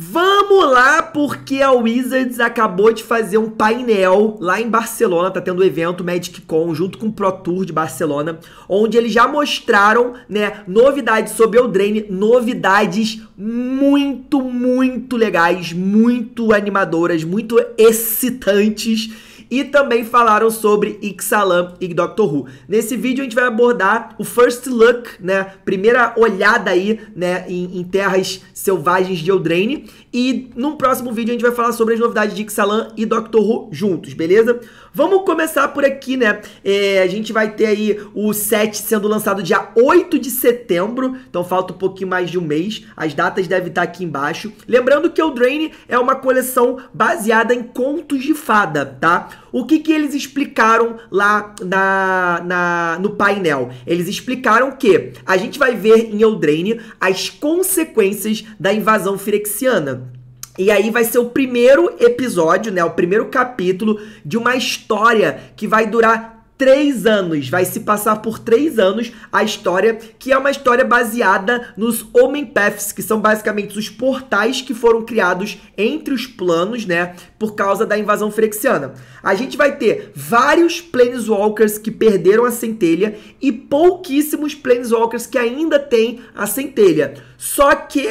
Vamos lá, porque a Wizards acabou de fazer um painel lá em Barcelona, tá tendo o um evento Magic Con junto com o Pro Tour de Barcelona, onde eles já mostraram, né, novidades sobre o Eldraine, novidades muito, muito legais, muito animadoras, muito excitantes e também falaram sobre Ixalan e Doctor Who. Nesse vídeo a gente vai abordar o first look, né, primeira olhada aí, né, em, em terras selvagens de Eldraine e num próximo vídeo a gente vai falar sobre as novidades de Ixalan e Doctor Who juntos, beleza? Vamos começar por aqui, né? É, a gente vai ter aí o set sendo lançado dia 8 de setembro, então falta um pouquinho mais de um mês. As datas devem estar aqui embaixo. Lembrando que o Drain é uma coleção baseada em contos de fada, tá? O que, que eles explicaram lá na, na, no painel? Eles explicaram que a gente vai ver em Eldraine as consequências da invasão firexiana e aí vai ser o primeiro episódio, né? O primeiro capítulo de uma história que vai durar três anos, vai se passar por três anos a história, que é uma história baseada nos Homem Paths, que são basicamente os portais que foram criados entre os planos, né, por causa da invasão frexiana. A gente vai ter vários Planeswalkers que perderam a centelha e pouquíssimos Planeswalkers que ainda têm a centelha. Só que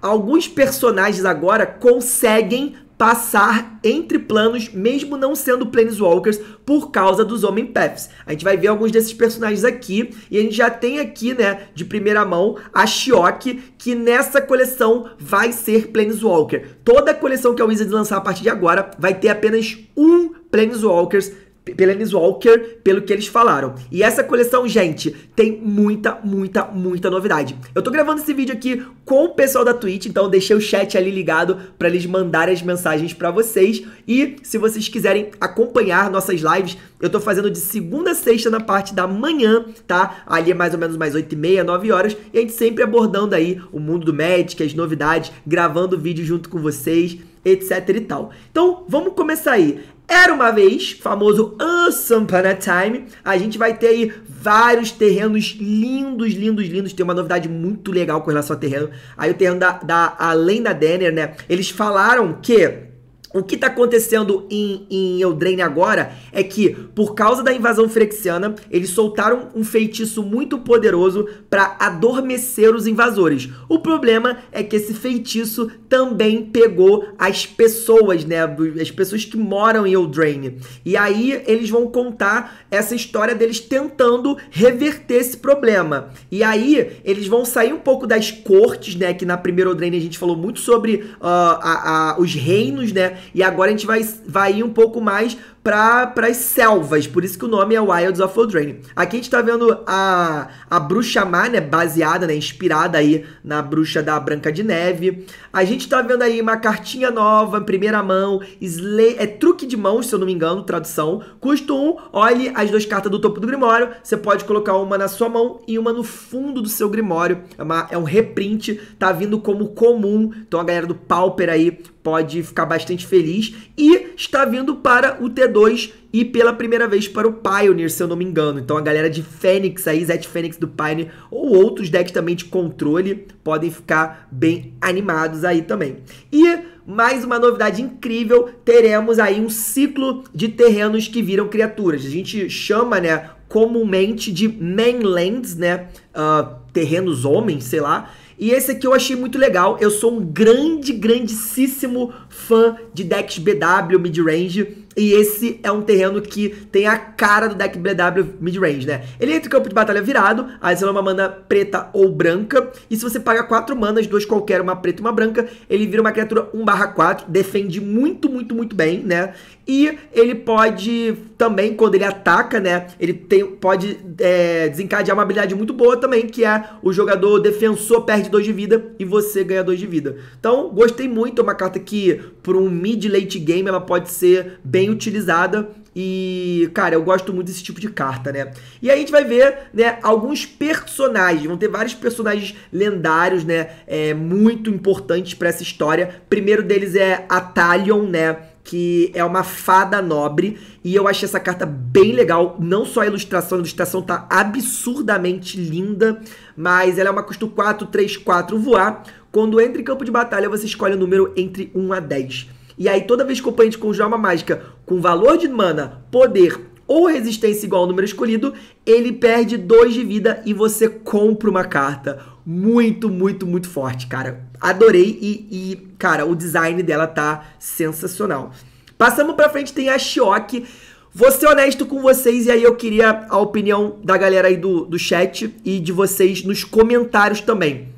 alguns personagens agora conseguem passar entre planos, mesmo não sendo Planeswalkers, por causa dos Homem Paths. A gente vai ver alguns desses personagens aqui, e a gente já tem aqui, né, de primeira mão, a Shiok, que nessa coleção vai ser Planeswalker. Toda a coleção que a Wizards lançar a partir de agora vai ter apenas um Planeswalkers pela Ennis Walker, pelo que eles falaram. E essa coleção, gente, tem muita, muita, muita novidade. Eu tô gravando esse vídeo aqui com o pessoal da Twitch, então deixei o chat ali ligado para eles mandarem as mensagens para vocês. E se vocês quiserem acompanhar nossas lives, eu tô fazendo de segunda a sexta na parte da manhã, tá? Ali é mais ou menos mais 8 e meia, 9 horas. E a gente sempre abordando aí o mundo do Magic, as novidades, gravando vídeo junto com vocês etc e tal. Então, vamos começar aí. Era uma vez, famoso Once Upon a Time, a gente vai ter aí vários terrenos lindos, lindos, lindos. Tem uma novidade muito legal com relação ao terreno. Aí o terreno da, da Além da Denner, né? Eles falaram que o que está acontecendo em, em Eldraine agora é que, por causa da invasão frexiana, eles soltaram um feitiço muito poderoso para adormecer os invasores. O problema é que esse feitiço também pegou as pessoas, né? As pessoas que moram em Eldraine. E aí eles vão contar essa história deles tentando reverter esse problema. E aí eles vão sair um pouco das cortes, né? Que na primeira Eldraine a gente falou muito sobre uh, a, a, os reinos, né? E agora a gente vai, vai ir um pouco mais para as selvas, por isso que o nome é Wilds of Eldraine. Aqui a gente está vendo a, a bruxa má, né, baseada, né, inspirada aí na bruxa da Branca de Neve. A gente está vendo aí uma cartinha nova, em primeira mão, slay, é truque de mãos, se eu não me engano, tradução. Custo 1, olhe as duas cartas do topo do grimório, você pode colocar uma na sua mão e uma no fundo do seu grimório. É, uma, é um reprint, tá vindo como comum, então a galera do Pauper aí pode ficar bastante feliz e está vindo para o T2 e pela primeira vez para o Pioneer, se eu não me engano. Então a galera de Fênix aí, Zet Fênix do Pioneer ou outros decks também de controle podem ficar bem animados aí também. E mais uma novidade incrível, teremos aí um ciclo de terrenos que viram criaturas. A gente chama, né, comumente de mainlands, né, uh, terrenos homens, sei lá. E esse aqui eu achei muito legal. Eu sou um grande, grandíssimo fã de decks BW mid-range. E esse é um terreno que tem a cara do deck BW mid-range, né? Ele entra em campo de batalha virado, aí você é uma mana preta ou branca, e se você paga 4 manas, duas qualquer, uma preta e uma branca, ele vira uma criatura 1/4, defende muito, muito, muito bem, né? E ele pode também, quando ele ataca, né? Ele tem, pode é, desencadear uma habilidade muito boa também, que é o jogador defensor perde 2 de vida e você ganha 2 de vida. Então, gostei muito, é uma carta que, por um mid-late game, ela pode ser bem bem utilizada. E, cara, eu gosto muito desse tipo de carta, né? E a gente vai ver, né, alguns personagens. Vão ter vários personagens lendários, né? É, muito importantes para essa história. Primeiro deles é a Talion, né? que é uma fada nobre, e eu achei essa carta bem legal, não só a ilustração, a ilustração tá absurdamente linda, mas ela é uma custo 4, 3, 4, voar, quando entra em campo de batalha você escolhe o um número entre 1 a 10. E aí, toda vez que o oponente conjurar é uma mágica com valor de mana, poder ou resistência igual ao número escolhido, ele perde 2 de vida e você compra uma carta. Muito, muito, muito forte, cara. Adorei e, e cara, o design dela tá sensacional. Passamos pra frente, tem a Shioki. Vou ser honesto com vocês e aí eu queria a opinião da galera aí do, do chat e de vocês nos comentários também.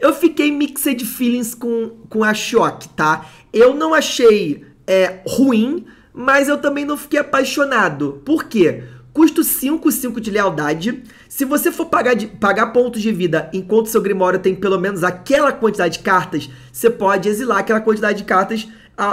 Eu fiquei mixed feelings com, com a Shock, tá? Eu não achei é, ruim, mas eu também não fiquei apaixonado. Por quê? Custo 5, 5 de lealdade. Se você for pagar, de, pagar pontos de vida enquanto seu Grimório tem pelo menos aquela quantidade de cartas, você pode exilar aquela quantidade de cartas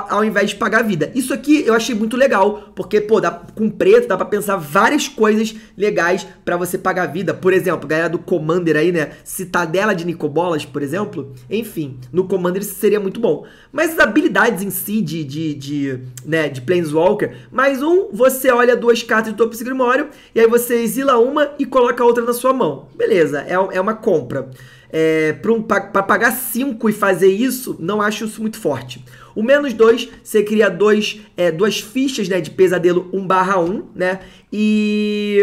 ao invés de pagar vida. Isso aqui eu achei muito legal, porque, pô, dá, com preto dá pra pensar várias coisas legais para você pagar vida. Por exemplo, galera do Commander aí, né? Citadela de Nicobolas, por exemplo. Enfim, no Commander isso seria muito bom. Mas as habilidades em si de, de, de, né, de Planeswalker, mais um, você olha duas cartas do topo do Grimório, e aí você exila uma e coloca outra na sua mão. Beleza, é, é uma compra. É, para um, pagar 5 e fazer isso, não acho isso muito forte. O menos 2, você cria dois, é, duas fichas né, de pesadelo 1 barra 1, né? E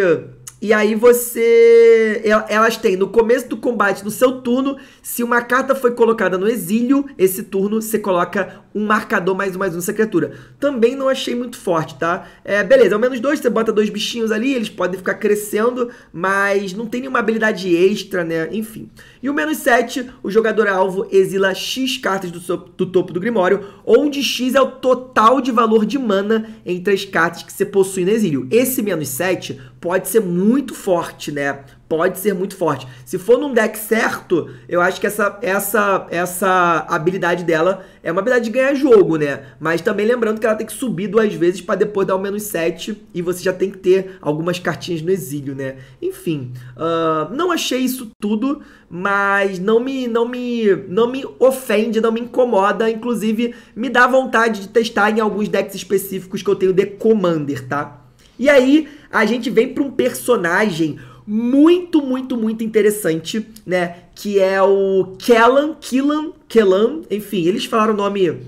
e aí você. Elas têm no começo do combate, no seu turno, se uma carta foi colocada no exílio, esse turno você coloca um marcador mais um mais um nessa criatura. Também não achei muito forte, tá? É, beleza, ao menos dois, você bota dois bichinhos ali, eles podem ficar crescendo, mas não tem nenhuma habilidade extra, né? Enfim. E o menos 7, o jogador alvo exila X cartas do, so do topo do Grimório, onde X é o total de valor de mana entre as cartas que você possui no exílio. Esse menos 7 pode ser muito forte, né? pode ser muito forte. Se for num deck certo, eu acho que essa, essa, essa habilidade dela é uma habilidade de ganhar jogo, né? Mas também lembrando que ela tem que subir duas vezes para depois dar o menos 7 e você já tem que ter algumas cartinhas no exílio, né? Enfim, uh, não achei isso tudo, mas não me, não, me, não me ofende, não me incomoda. Inclusive, me dá vontade de testar em alguns decks específicos que eu tenho de Commander, tá? E aí, a gente vem para um personagem muito, muito, muito interessante, né? Que é o Kellan, Killan, Kellan, enfim, eles falaram o nome,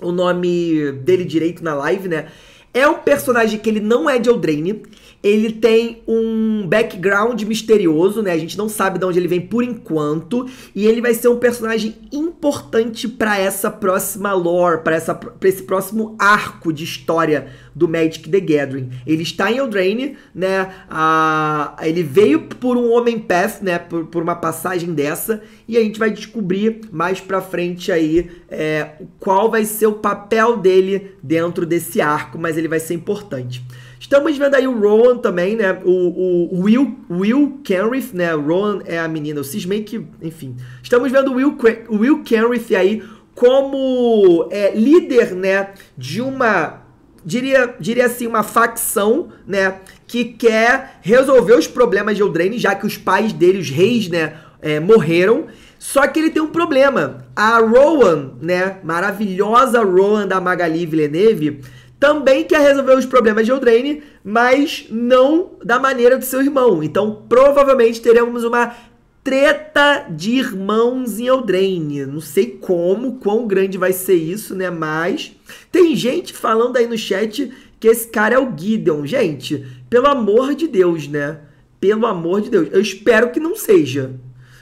o nome dele direito na live, né? É um personagem que ele não é de Eldraine, ele tem um background misterioso, né? A gente não sabe de onde ele vem por enquanto, e ele vai ser um personagem importante para essa próxima lore, para essa esse próximo arco de história do Magic the Gathering. Ele está em Eldraine, né? Ah, ele veio por um homem path, né? Por, por, uma passagem dessa, e a gente vai descobrir mais para frente aí é, qual vai ser o papel dele dentro desse arco, mas ele vai ser importante. Estamos vendo aí o Rowan também, né? O, o Will, Will Kenrith, né? Rowan é a menina, o cismei que, enfim. Estamos vendo o Will, Will Kenrith aí como é, líder, né? De uma, diria, diria assim, uma facção, né? Que quer resolver os problemas de Eldraine, já que os pais dele, os reis, né? É, morreram. Só que ele tem um problema. A Rowan, né? Maravilhosa Rowan da Magali Villeneuve também quer resolver os problemas de Eldraine, mas não da maneira do seu irmão. Então, provavelmente teremos uma treta de irmãos em Eldraine. Não sei como, quão grande vai ser isso, né? Mas tem gente falando aí no chat que esse cara é o Gideon. Gente, pelo amor de Deus, né? Pelo amor de Deus. Eu espero que não seja.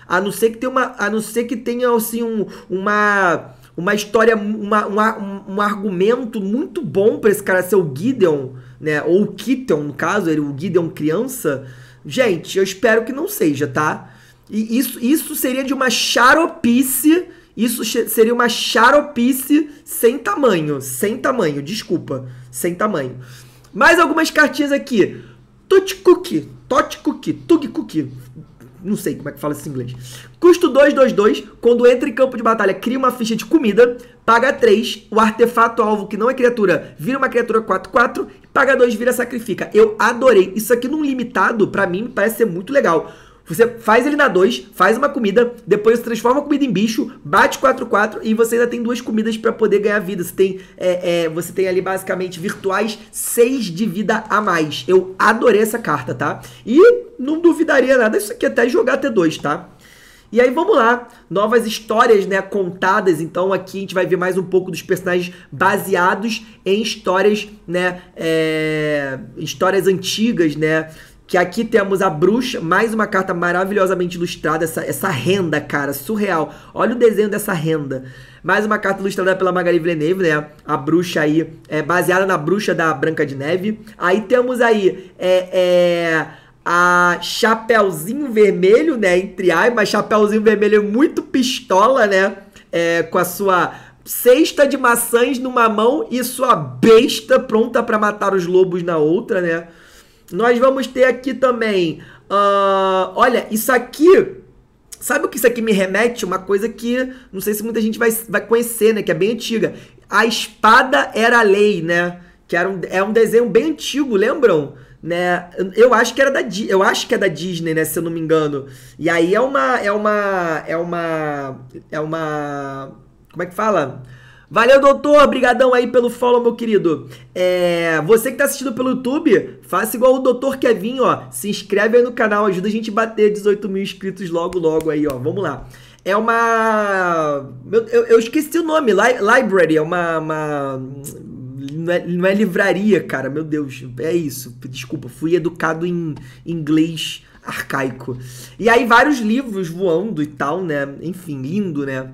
A não ser que tenha uma, a não ser que tenha assim um, uma uma história, uma, uma, um argumento muito bom para esse cara ser o Gideon, né? Ou o Keaton, no caso, ele, o Gideon criança. Gente, eu espero que não seja, tá? E isso, isso seria de uma charopice. Isso seria uma charopice sem tamanho. Sem tamanho, desculpa. Sem tamanho. Mais algumas cartinhas aqui. Tutkuki. Totkuki. Totti Tug não sei como é que fala isso em inglês. Custo 222, quando entra em campo de batalha, cria uma ficha de comida, paga 3, o artefato alvo que não é criatura vira uma criatura 4-4, paga 2, vira sacrifica. Eu adorei. Isso aqui num limitado, para mim, parece ser muito legal. Você faz ele na 2, faz uma comida, depois você transforma a comida em bicho, bate 4-4 e você ainda tem duas comidas para poder ganhar vida. Você tem, é, é, você tem ali basicamente virtuais 6 de vida a mais. Eu adorei essa carta, tá? E não duvidaria nada isso aqui até jogar T dois, tá? E aí vamos lá, novas histórias, né, contadas. Então aqui a gente vai ver mais um pouco dos personagens baseados em histórias, né, é... histórias antigas, né. Que aqui temos a bruxa, mais uma carta maravilhosamente ilustrada, essa, essa renda, cara, surreal. Olha o desenho dessa renda. Mais uma carta ilustrada pela Magali Villeneuve, né? A bruxa aí, é baseada na bruxa da Branca de Neve. Aí temos aí, é, é a Chapeuzinho Vermelho, né? Entre ai, mas Chapeuzinho Vermelho é muito pistola, né? É, com a sua cesta de maçãs numa mão e sua besta pronta para matar os lobos na outra, né? Nós vamos ter aqui também. Uh, olha, isso aqui. Sabe o que isso aqui me remete? Uma coisa que não sei se muita gente vai, vai conhecer, né? Que é bem antiga. A espada era a lei, né? Que era um, é um desenho bem antigo, lembram? né? Eu acho que era da eu acho que é da Disney, né, se eu não me engano. E aí é uma é uma é uma é uma como é que fala? Valeu, doutor. Obrigadão aí pelo follow, meu querido. É, você que tá assistindo pelo YouTube, faça igual o doutor Kevin, ó. Se inscreve aí no canal, ajuda a gente a bater 18 mil inscritos logo, logo aí, ó. Vamos lá. É uma. Eu, eu esqueci o nome, Li Library, é uma, uma não é, não é livraria, cara. Meu Deus, é isso. Desculpa, fui educado em inglês arcaico. E aí vários livros voando e tal, né? Enfim, lindo, né?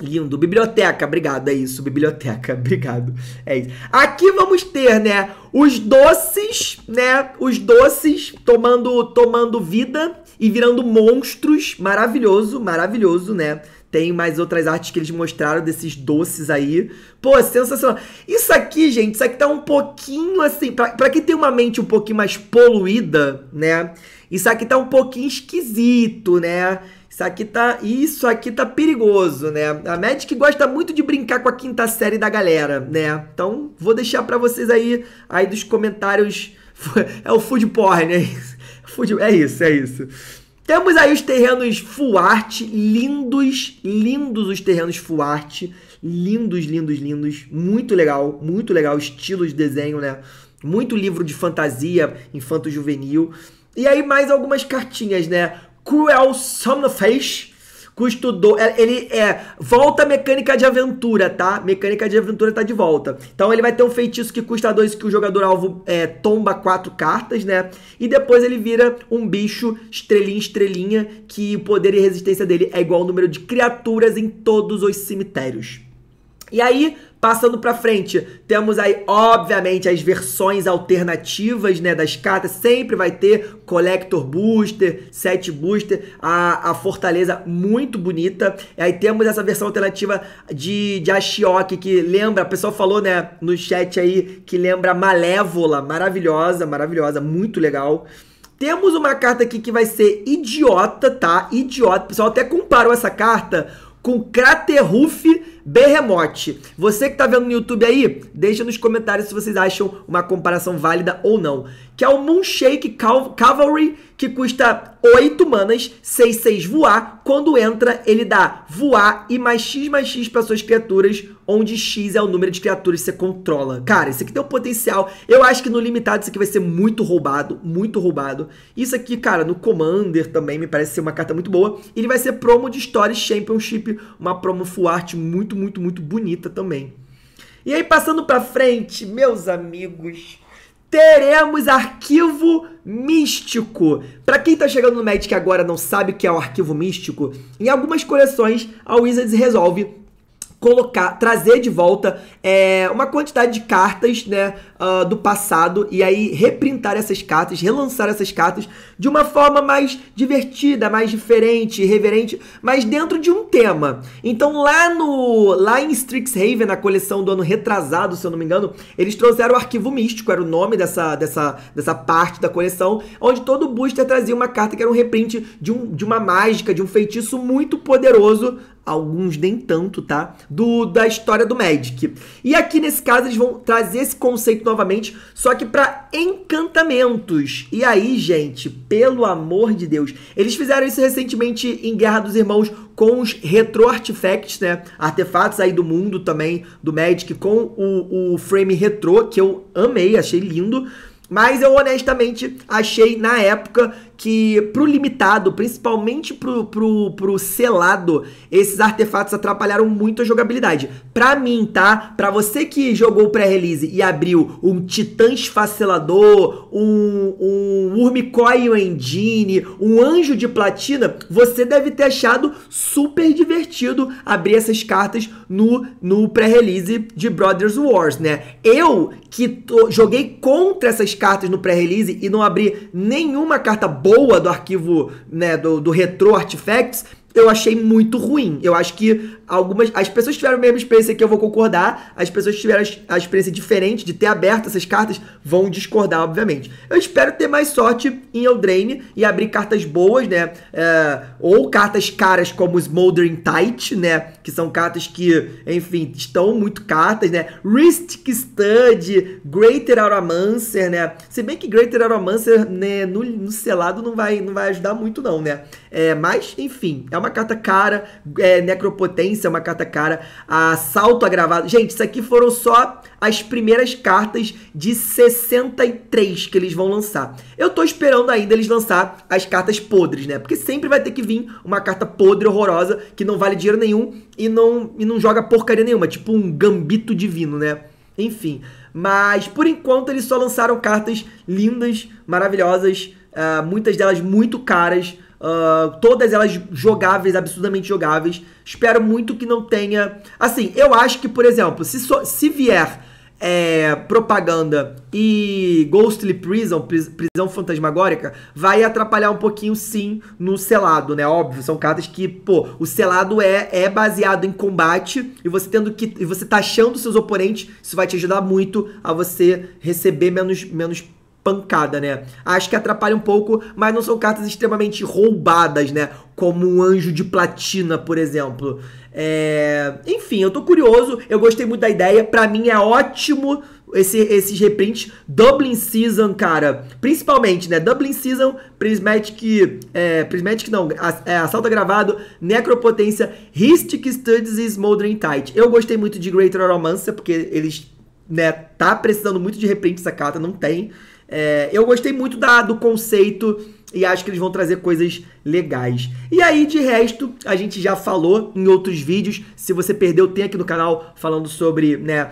Lindo. Biblioteca, obrigado, é isso. Biblioteca, obrigado. É isso. Aqui vamos ter, né, os doces, né, os doces tomando tomando vida e virando monstros. Maravilhoso, maravilhoso, né? Tem mais outras artes que eles mostraram desses doces aí. Pô, é sensacional. Isso aqui, gente, isso aqui tá um pouquinho assim. Pra, pra quem tem uma mente um pouquinho mais poluída, né? Isso aqui tá um pouquinho esquisito, né? Isso aqui tá, isso aqui tá perigoso, né? A Magic gosta muito de brincar com a quinta série da galera, né? Então, vou deixar para vocês aí aí dos comentários é o food porn, né? Food, é isso, é isso. Temos aí os terrenos Fuarte lindos, lindos os terrenos Fuarte lindos, lindos, lindos, muito legal, muito legal, estilo de desenho, né? Muito livro de fantasia, infanto-juvenil. E aí mais algumas cartinhas, né? Cruel Somnofage, custo 2. É, ele é. Volta a mecânica de aventura, tá? Mecânica de aventura tá de volta. Então ele vai ter um feitiço que custa 2 que o jogador alvo é, tomba 4 cartas, né? E depois ele vira um bicho, estrelinha, estrelinha, que o poder e resistência dele é igual ao número de criaturas em todos os cemitérios. E aí, Passando para frente, temos aí, obviamente, as versões alternativas né, das cartas. Sempre vai ter Collector Booster, Set Booster, a, a Fortaleza muito bonita. E aí temos essa versão alternativa de, de Ashiok que lembra, o pessoal falou né, no chat aí, que lembra Malévola. Maravilhosa, maravilhosa, muito legal. Temos uma carta aqui que vai ser idiota, tá? Idiota. O pessoal até comparou essa carta com Craterroof Berremote. Você que tá vendo no YouTube aí, deixa nos comentários se vocês acham uma comparação válida ou não. Que é o Moonshake Cavalry, que custa 8 manas, 6, 6 voar. Quando entra, ele dá voar e mais X mais X para suas criaturas, onde X é o número de criaturas que você controla. Cara, isso aqui tem um potencial. Eu acho que no limitado isso aqui vai ser muito roubado, muito roubado. Isso aqui, cara, no Commander também me parece ser uma carta muito boa. Ele vai ser promo de Story Championship, uma promo full art muito muito, muito, muito bonita também. E aí, passando para frente, meus amigos, teremos arquivo místico. Para quem está chegando no Magic agora não sabe o que é o arquivo místico, em algumas coleções a Wizards resolve colocar, trazer de volta é, uma quantidade de cartas né, uh, do passado e aí reprintar essas cartas, relançar essas cartas de uma forma mais divertida, mais diferente, reverente, mas dentro de um tema. Então lá no lá em Strixhaven, na coleção do ano retrasado, se eu não me engano, eles trouxeram o arquivo místico, era o nome dessa, dessa, dessa parte da coleção, onde todo booster trazia uma carta que era um reprint de, um, de uma mágica, de um feitiço muito poderoso alguns nem tanto, tá? Do da história do Magic. E aqui nesse caso eles vão trazer esse conceito novamente, só que para encantamentos. E aí, gente, pelo amor de Deus, eles fizeram isso recentemente em Guerra dos Irmãos com os retro artifacts, né? Artefatos aí do mundo também do Magic com o, o frame retro que eu amei, achei lindo. Mas eu honestamente achei na época que pro limitado, principalmente pro, pro, pro selado, esses artefatos atrapalharam muito a jogabilidade. Pra mim, tá? Pra você que jogou o pré-release e abriu um Titã Esfacelador, um, um Urmicoil Engine, um Anjo de Platina, você deve ter achado super divertido abrir essas cartas no, no pré-release de Brothers Wars, né? Eu, que tô, joguei contra essas cartas no pré-release e não abri nenhuma carta boa do arquivo, né, do, do Retro Artifacts, eu achei muito ruim. Eu acho que algumas. As pessoas tiveram a mesma experiência que eu vou concordar, as pessoas tiveram a experiência diferente de ter aberto essas cartas vão discordar, obviamente. Eu espero ter mais sorte em Eldraine e abrir cartas boas, né? É, ou cartas caras como Smoldering Tight, né? Que são cartas que, enfim, estão muito cartas, né? Ristic Stud, Greater Aromancer, né? Se bem que Greater Aromancer, né, no, no selado não vai, não vai ajudar muito, não, né? É, mas, enfim, é uma carta cara, é, necropotência referência, é uma carta cara a assalto agravado. Gente, isso aqui foram só as primeiras cartas de 63 que eles vão lançar. Eu tô esperando ainda eles lançar as cartas podres, né? Porque sempre vai ter que vir uma carta podre, horrorosa, que não vale dinheiro nenhum e não, e não joga porcaria nenhuma. Tipo um gambito divino, né? Enfim. Mas por enquanto eles só lançaram cartas lindas, maravilhosas, uh, muitas delas muito caras Uh, todas elas jogáveis, absurdamente jogáveis. Espero muito que não tenha. Assim, eu acho que, por exemplo, se, so... se vier é, propaganda e Ghostly Prison, prisão fantasmagórica, vai atrapalhar um pouquinho sim no selado, né? Óbvio, são cartas que, pô, o selado é, é baseado em combate e você tendo que. E você taxando seus oponentes, isso vai te ajudar muito a você receber menos, menos pancada, né? Acho que atrapalha um pouco, mas não são cartas extremamente roubadas, né? Como um anjo de platina, por exemplo. É... Enfim, eu tô curioso, eu gostei muito da ideia. Para mim é ótimo esse, esses reprints. Dublin Season, cara, principalmente, né? Dublin Season, Prismatic. É, Prismatic não, é, Assalto Gravado, Necropotência, Histic Studies e Smoldering Tight. Eu gostei muito de Greater Romance porque eles, né, tá precisando muito de reprint essa carta, não tem. É, eu gostei muito da, do conceito e acho que eles vão trazer coisas legais. E aí, de resto, a gente já falou em outros vídeos. Se você perdeu, tem aqui no canal falando sobre, né?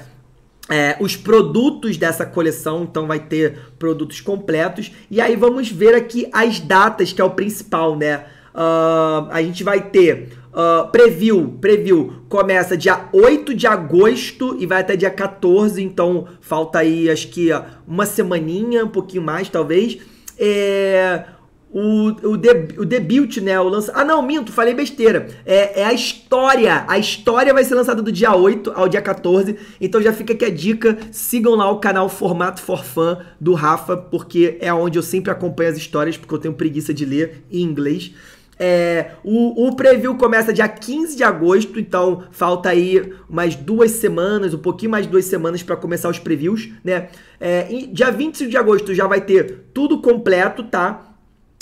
É, os produtos dessa coleção, então vai ter produtos completos. E aí vamos ver aqui as datas, que é o principal, né? Uh, a gente vai ter ah, preview, preview começa dia 8 de agosto e vai até dia 14, então falta aí acho que ah, uma semaninha, um pouquinho mais talvez. É, o, o, de, o debut, né? O lança... Ah, não, minto, falei besteira. É, é a história. A história vai ser lançada do dia 8 ao dia 14. Então já fica aqui a dica. Sigam lá o canal Formato For Fun do Rafa, porque é onde eu sempre acompanho as histórias, porque eu tenho preguiça de ler em inglês. É, o, o preview começa dia 15 de agosto, então falta aí mais duas semanas, um pouquinho mais de duas semanas para começar os previews, né? É, dia 25 de agosto já vai ter tudo completo, tá?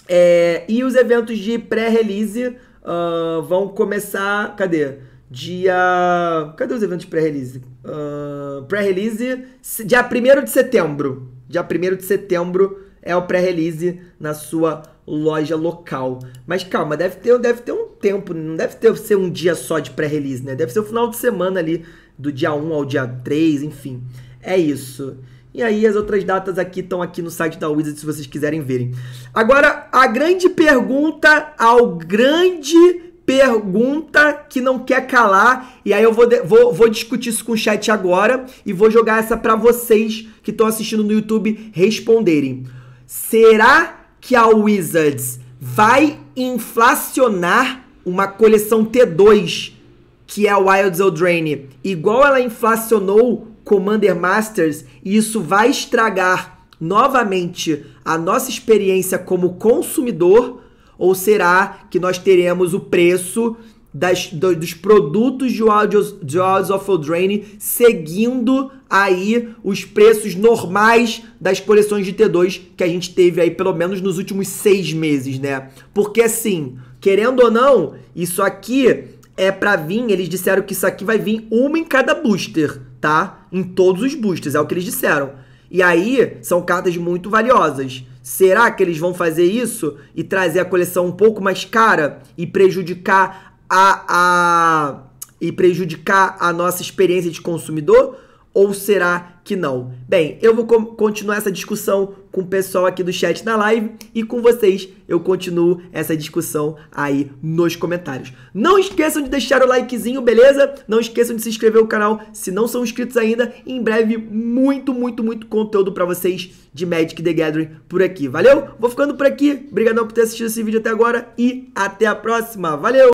É, e os eventos de pré-release uh, vão começar. Cadê? Dia. Cadê os eventos de pré-release? Uh, pré-release dia 1 de setembro. Dia 1 de setembro é o pré-release na sua loja local. Mas calma, deve ter, deve ter um tempo, não deve ter ser um dia só de pré-release, né? Deve ser o final de semana ali, do dia 1 ao dia 3, enfim. É isso. E aí as outras datas aqui estão aqui no site da Wizard se vocês quiserem verem. Agora, a grande pergunta ao grande pergunta que não quer calar. E aí eu vou, vou, vou discutir isso com o chat agora e vou jogar essa para vocês que estão assistindo no YouTube responderem. Será que a Wizards vai inflacionar uma coleção T2, que é a Wild Zeldraine, igual ela inflacionou Commander Masters, e isso vai estragar novamente a nossa experiência como consumidor, ou será que nós teremos o preço das, do, dos produtos de Walls Audio, of Eldraine seguindo aí os preços normais das coleções de T2 que a gente teve aí pelo menos nos últimos seis meses, né? Porque assim, querendo ou não, isso aqui é para vir, eles disseram que isso aqui vai vir uma em cada booster, tá? Em todos os boosters, é o que eles disseram. E aí, são cartas muito valiosas. Será que eles vão fazer isso e trazer a coleção um pouco mais cara e prejudicar a, a e prejudicar a nossa experiência de consumidor? Ou será que não? Bem, eu vou continuar essa discussão com o pessoal aqui do chat na live e com vocês eu continuo essa discussão aí nos comentários. Não esqueçam de deixar o likezinho, beleza? Não esqueçam de se inscrever no canal se não são inscritos ainda. Em breve, muito, muito, muito conteúdo para vocês de Magic the Gathering por aqui. Valeu? Vou ficando por aqui. Obrigadão por ter assistido esse vídeo até agora e até a próxima. Valeu!